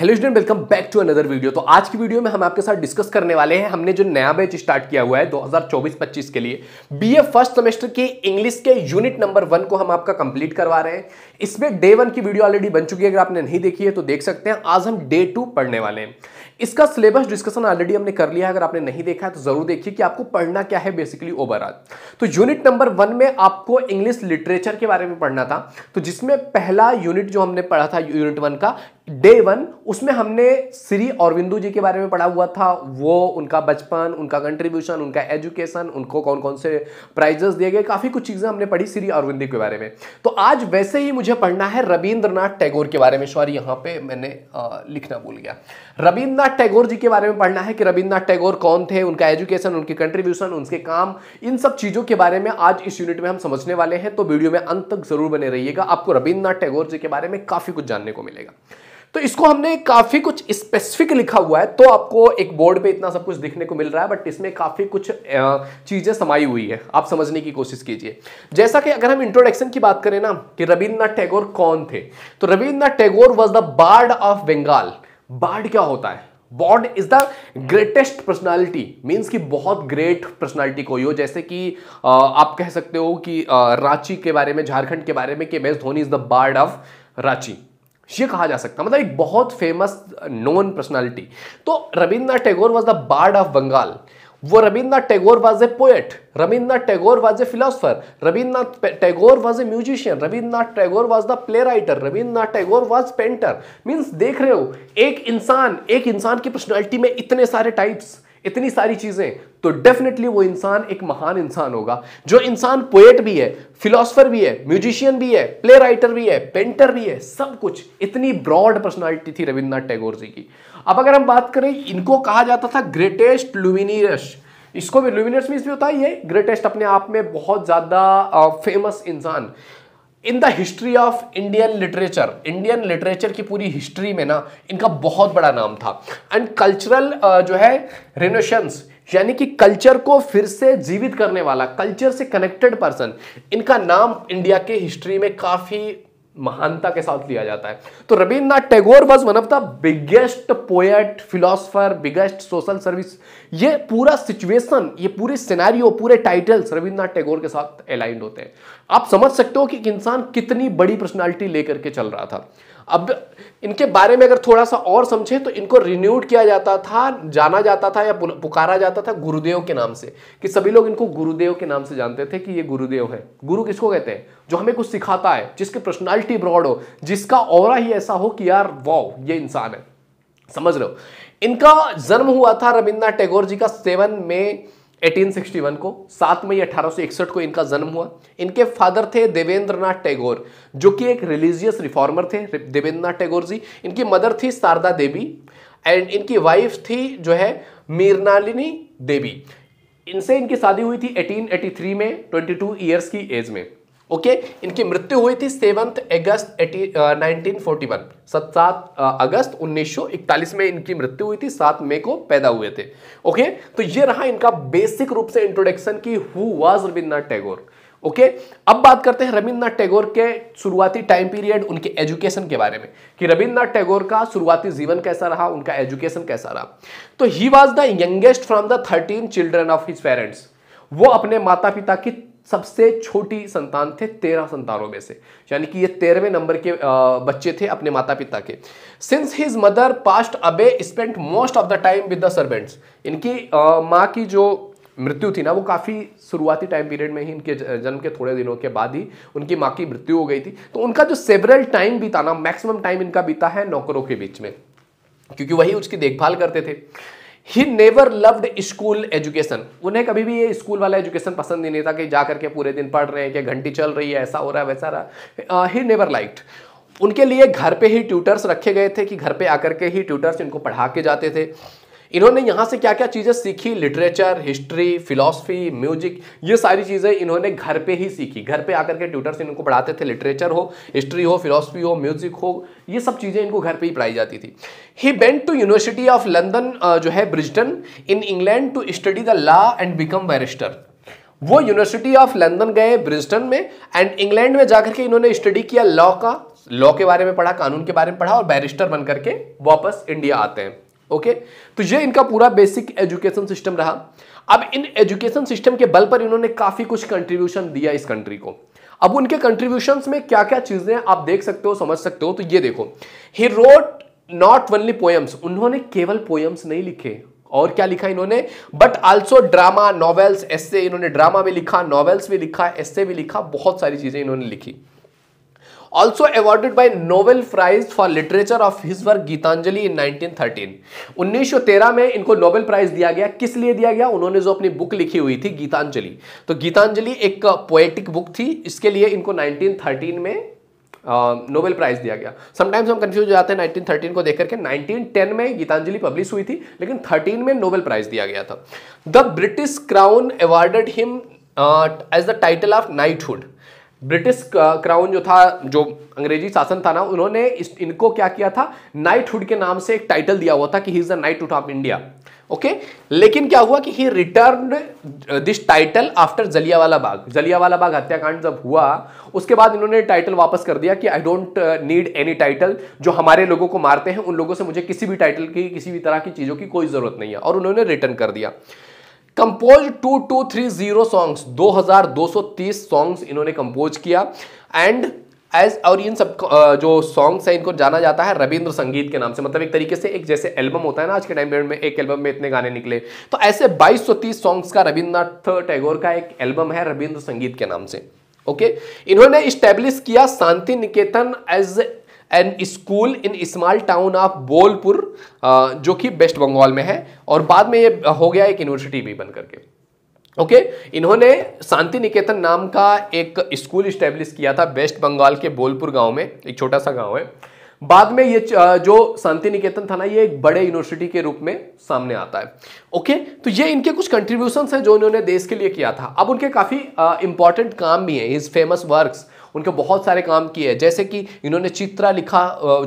Hello student welcome back to another video तो आज की वीडियो में हम आपके साथ डिस्कस करने वाले हैं हमने जो नया बैच स्टार्ट किया हुआ है 2024-25 के लिए बीए फर्स्ट सेमेस्टर की इंग्लिश के यूनिट नंबर वन को हम आपका कंप्लीट करवा रहे हैं इसमें डे वन की वीडियो ऑलरेडी बन चुकी है अगर आपने नहीं देखी है तो देख सकते हैं आज हम डे टू पढ़ने वाले हैं इसका सिलेबस डिस्कशन ऑलरेडी हमने कर लिया है अगर आपने नहीं देखा है तो जरूर देखिए कि आपको पढ़ना क्या है बेसिकली ओवरऑल तो यूनिट नंबर वन में आपको इंग्लिश लिटरेचर के बारे में पढ़ना था तो जिसमें पहला यूनिट जो हमने पढ़ा था यूनिट वन का डे वन उसमें हमने श्री औरबिंदु जी के बारे में पढ़ा हुआ था वो उनका बचपन उनका कंट्रीब्यूशन उनका एजुकेशन उनको कौन कौन से प्राइजेस दिए गए काफ़ी कुछ चीज़ें हमने पढ़ी श्री औरबिंदु के बारे में तो आज वैसे ही मुझे पढ़ना है रविंद्रनाथ टैगोर के बारे में सॉरी यहां पे मैंने लिखना भूल गया रविंद्रनाथ टैगोर जी के बारे में पढ़ना है कि रविंद्रनाथ टैगोर कौन थे उनका एजुकेशन उनके कंट्रीब्यूशन उनके काम इन सब चीज़ों के बारे में आज इस यूनिट में हम समझने वाले हैं तो वीडियो में अंत तक जरूर बने रहिएगा आपको रविंद्रनाथ टैगोर जी के बारे में काफ़ी कुछ जानने को मिलेगा तो इसको हमने काफी कुछ स्पेसिफिक लिखा हुआ है तो आपको एक बोर्ड पे इतना सब कुछ दिखने को मिल रहा है बट इसमें काफी कुछ चीजें समाई हुई है आप समझने की कोशिश कीजिए जैसा कि अगर हम इंट्रोडक्शन की बात करें ना कि रविन्द्रनाथ टैगोर कौन थे तो Rabindranath Tagore was the bard of Bengal bard क्या होता है bard is the greatest personality means कि बहुत ग्रेट पर्सनैलिटी कोई हो जैसे कि आप कह सकते हो कि रांची के बारे में झारखंड के बारे में कि M S Dhoni is the bard of Ranchi ये कहा जा सकता मतलब एक बहुत फेमस नोन पर्सनैलिटी तो Rabindranath Tagore was the bard of Bengal वो Rabindranath Tagore was a poet Rabindranath Tagore was a philosopher Rabindranath Tagore was a musician Rabindranath Tagore was the play writer Rabindranath Tagore was painter means देख रहे हो एक इंसान एक इंसान की पर्सनैलिटी में इतने सारे टाइप्स इतनी सारी चीजें तो डेफिनेटली वो इंसान एक महान इंसान होगा जो इंसान पोएट भी है फिलोसफर भी है म्यूजिशियन भी है प्ले राइटर भी है पेंटर भी है सब कुछ इतनी ब्रॉड पर्सनालिटी थी रविंद्रनाथ टैगोर जी की अब अगर हम बात करें इनको कहा जाता था ग्रेटेस्ट लुमिनियस इसको भी लुमिनियस मीन्स भी होता है ये ग्रेटेस्ट अपने आप में बहुत ज़्यादा फेमस इंसान in the history of Indian literature Indian literature की पूरी हिस्ट्री में ना इनका बहुत बड़ा नाम था एंड कल्चरल जो है रिनोशंस यानी कि कल्चर को फिर से जीवित करने वाला कल्चर से कनेक्टेड पर्सन इनका नाम इंडिया के हिस्ट्री में काफ़ी महानता के साथ लिया जाता है तो Rabindranath Tagore was one of the biggest poet philosopher biggest social service ये पूरा सिचुएशन ये पूरे सिनेरियो पूरे टाइटल्स रविन्द्रनाथ टैगोर के साथ अलाइंड होते हैं आप समझ सकते हो कि इंसान कितनी बड़ी पर्सनालिटी लेकर के चल रहा था अब इनके बारे में अगर थोड़ा सा और समझे तो इनको रिन्यूड किया जाता था जाना जाता था या पुकारा जाता था गुरुदेव के नाम से कि सभी लोग इनको गुरुदेव के नाम से जानते थे कि ये गुरुदेव है गुरु किसको कहते हैं जो हमें कुछ सिखाता है जिसकी पर्सनैलिटी ब्रॉड हो जिसका और ही ऐसा हो कि यार वाओ ये इंसान है समझ लो इनका जन्म हुआ था रविन्द्रनाथ टैगोर जी का सेवन में 1861 को सात मई अठारह को इनका जन्म हुआ इनके फादर थे देवेंद्रनाथ टैगोर जो कि एक रिलीजियस रिफॉर्मर थे देवेंद्रनाथ टैगोर जी इनकी मदर थी शारदा देवी एंड इनकी वाइफ थी जो है मीरनालिनी देवी इनसे इनकी शादी हुई थी 1883 में 22 इयर्स की एज में ओके इनकी मृत्यु हुई थी seventh August nineteen forty one सत सात अगस्त 1941 में इनकी मृत्यु हुई थी सात मई को पैदा हुए थे ओके तो ये रहा इनका बेसिक रूप से इंट्रोडक्शन की who was Rabindranath Tagore okay okay? अब बात करते हैं रविन्द्रनाथ टैगोर के शुरुआती टाइम पीरियड उनके एजुकेशन के बारे में कि रविन्द्रनाथ टैगोर का शुरुआती जीवन कैसा रहा उनका एजुकेशन कैसा रहा तो he was the youngest from the thirteen children of his parents वो अपने माता पिता की सबसे छोटी संतान थे तेरह संतानों में से यानी कि ये तेरहवें नंबर के बच्चे थे अपने माता पिता के since his mother passed away spent most of the time with the servants इनकी माँ की जो मृत्यु थी ना वो काफ़ी शुरुआती टाइम पीरियड में ही इनके जन्म के थोड़े दिनों के बाद ही उनकी माँ की मृत्यु हो गई थी तो उनका जो सेवरल टाइम बीता ना मैक्सिमम टाइम इनका बीता है नौकरों के बीच में क्योंकि वही उसकी देखभाल करते थे he never loved school education उन्हें कभी भी ये स्कूल वाला एजुकेशन पसंद ही नहीं था कि जा करके पूरे दिन पढ़ रहे हैं कि घंटी चल रही है ऐसा हो रहा है वैसा रहा ही नेवर लाइक्ड उनके लिए घर पे ही ट्यूटर्स रखे गए थे कि घर पे आकर के ही ट्यूटर्स इनको पढ़ा के जाते थे इन्होंने यहाँ से क्या क्या चीज़ें सीखी लिटरेचर हिस्ट्री फिलॉसफी म्यूजिक ये सारी चीज़ें इन्होंने घर पे ही सीखी घर पे आकर के ट्यूटर्स इनको पढ़ाते थे लिटरेचर हो हिस्ट्री हो फिलॉसफी हो म्यूजिक हो ये सब चीज़ें इनको घर पर ही पढ़ाई जाती थी he went to university of London जो है Brighton in England to study the law and become barrister वो यूनिवर्सिटी ऑफ लंदन गए ब्रिस्टन में एंड इंग्लैंड में जाकर के इन्होंने स्टडी किया लॉ का लॉ के बारे में पढ़ा कानून के बारे में पढ़ा और बैरिस्टर बन के वापस इंडिया आते हैं ओके तो ये इनका पूरा बेसिक एजुकेशन सिस्टम रहा अब इन एजुकेशन सिस्टम के बल पर इन्होंने काफ़ी कुछ कंट्रीब्यूशन दिया इस कंट्री को अब उनके कंट्रीब्यूशन में क्या क्या चीज़ें आप देख सकते हो समझ सकते हो तो ये देखो he wrote not only poems उन्होंने केवल पोएम्स नहीं लिखे और क्या लिखा इन्होंने but also drama novels essay इन्होंने ड्रामा भी लिखा नॉवेल्स भी लिखा एस्से भी लिखा बहुत सारी चीज़ें इन्होंने लिखी also awarded by Nobel prize for literature of his work Gitanjali in 1913 1913 में इनको नोबेल प्राइज दिया गया किस लिए दिया गया उन्होंने जो अपनी बुक लिखी हुई थी गीतांजलि तो गीतांजलि एक पोएटिक बुक थी इसके लिए इनको 1913 में नोबेल प्राइज दिया गया समटाइम्स हम कंफ्यूज हो जाते हैं 1913 को देखकर के 1910 में गीतांजलि पब्लिश हुई थी लेकिन 13 में नोबेल प्राइज दिया गया था the British crown awarded him as the title of knighthood British crown जो था जो अंग्रेजी शासन था ना उन्होंने इनको क्या किया था नाइटहुड के नाम से एक टाइटल दिया हुआ था कि he is the knighthood of India okay लेकिन क्या हुआ कि he return this title after Jallianwala Bagh Jallianwala Bagh हत्याकांड जब हुआ उसके बाद इन्होंने टाइटल वापस कर दिया कि I don't need any title जो हमारे लोगों को मारते हैं उन लोगों से मुझे किसी भी टाइटल की किसी भी तरह की चीज़ों की कोई ज़रूरत नहीं है और उन्होंने रिटर्न कर दिया कंपोज 2230 सॉन्ग्स 2230 सॉन्ग्स इन्होंने कंपोज किया एंड एज और इन सब जो सॉन्ग्स हैं इनको जाना जाता है रविंद्र संगीत के नाम से मतलब एक तरीके से एक जैसे एल्बम होता है ना आज के टाइम में एक एल्बम में इतने गाने निकले तो ऐसे 2230 सॉन्ग्स का रविंद्रनाथ टैगोर का एक एल्बम है रविंद्र संगीत के नाम से ओके इन्होंने इस्टेब्लिश किया Shanti Niketan as an school in small town of Bolpur जो कि वेस्ट बंगाल में है और बाद में ये हो गया एक यूनिवर्सिटी भी बन करके ओके okay? इन्होंने शांति निकेतन नाम का एक स्कूल स्टेब्लिश किया था वेस्ट बंगाल के बोलपुर गांव में एक छोटा सा गांव है बाद में ये जो शांति निकेतन था ना ये एक बड़े यूनिवर्सिटी के रूप में सामने आता है ओके तो ये इनके कुछ कंट्रीब्यूशन हैं जो इन्होंने देश के लिए किया था अब उनके काफ़ी इंपॉर्टेंट काम भी हैं इज फेमस वर्क्स उनके बहुत सारे काम किए हैं जैसे कि इन्होंने चित्रा लिखा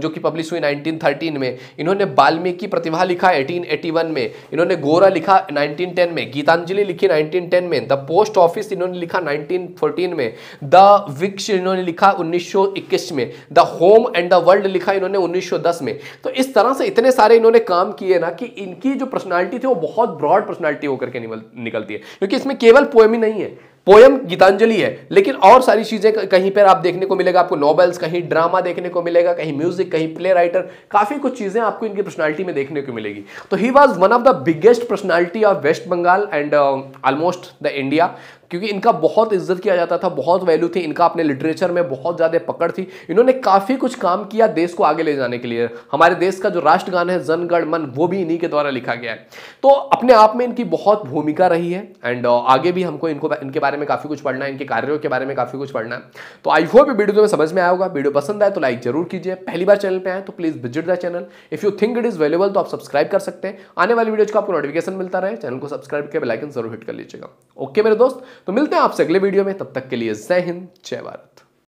जो कि पब्लिश हुई 1913 में इन्होंने बाल्मीकि प्रतिभा लिखा 1881 में इन्होंने गोरा लिखा 1910 में गीतांजलि लिखी 1910 में द पोस्ट ऑफिस इन्होंने लिखा 1914 में द विक्ष इन्होंने लिखा 1921 में the home and the world लिखा इन्होंने 1910 में तो इस तरह से इतने सारे इन्होंने काम किए ना कि इनकी जो पर्सनैलिटी थी वो बहुत ब्रॉड पर्सनैलिटी होकर के निकलती है क्योंकि इसमें केवल पोएम ही नहीं है पोयम गीतांजलि है लेकिन और सारी चीजें कहीं पर आप देखने को मिलेगा आपको नॉवेल्स कहीं ड्रामा देखने को मिलेगा कहीं म्यूजिक कहीं प्ले राइटर काफी कुछ चीजें आपको इनकी पर्सनैलिटी में देखने को मिलेगी तो he was one of the biggest personality of west Bengal and almost the India क्योंकि इनका बहुत इज्जत किया जाता था बहुत वैल्यू थी इनका अपने लिटरेचर में बहुत ज़्यादा पकड़ थी इन्होंने काफ़ी कुछ काम किया देश को आगे ले जाने के लिए हमारे देश का जो राष्ट्रगान है जनगण मन वो भी इन्हीं के द्वारा लिखा गया है तो अपने आप में इनकी बहुत भूमिका रही है एंड uh, आगे भी हमको इनको इनके बारे में काफ़ी कुछ पढ़ना है इनके कार्यों के बारे में काफ़ी कुछ पढ़ना है तो आई होप वीडियो तुम्हें समझ में आया होगा वीडियो पसंद आए तो लाइक जरूर कीजिए पहली बार चैनल पर आए तो please visit the channel if you think it is valuable तो आप सब्सक्राइब कर सकते हैं आने वाली वीडियो को आपको नोटिफिकेशन मिलता रहे चैनल को सब्सक्राइब करके बेलाइकन जरूर हिट कर लीजिएगा ओके मेरे दोस्त तो मिलते हैं आपसे अगले वीडियो में तब तक के लिए जय हिंद जय भारत